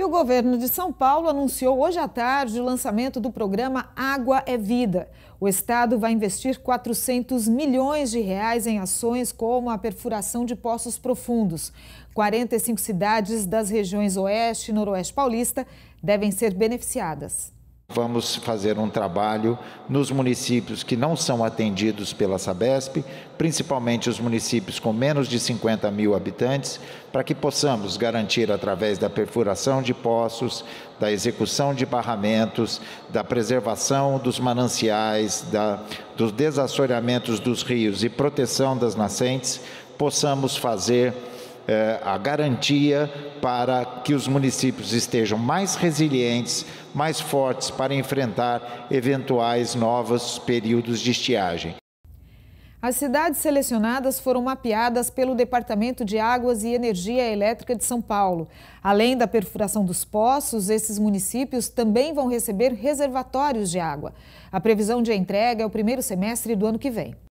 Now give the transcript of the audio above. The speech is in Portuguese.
E o governo de São Paulo anunciou hoje à tarde o lançamento do programa Água é Vida. O estado vai investir 400 milhões de reais em ações como a perfuração de poços profundos. 45 cidades das regiões Oeste e Noroeste Paulista devem ser beneficiadas. Vamos fazer um trabalho nos municípios que não são atendidos pela Sabesp, principalmente os municípios com menos de 50 mil habitantes, para que possamos garantir, através da perfuração de poços, da execução de barramentos, da preservação dos mananciais, da, dos desassoreamentos dos rios e proteção das nascentes, possamos fazer é, a garantia para que os municípios estejam mais resilientes, mais fortes para enfrentar eventuais novos períodos de estiagem. As cidades selecionadas foram mapeadas pelo Departamento de Águas e Energia Elétrica de São Paulo. Além da perfuração dos poços, esses municípios também vão receber reservatórios de água. A previsão de entrega é o primeiro semestre do ano que vem.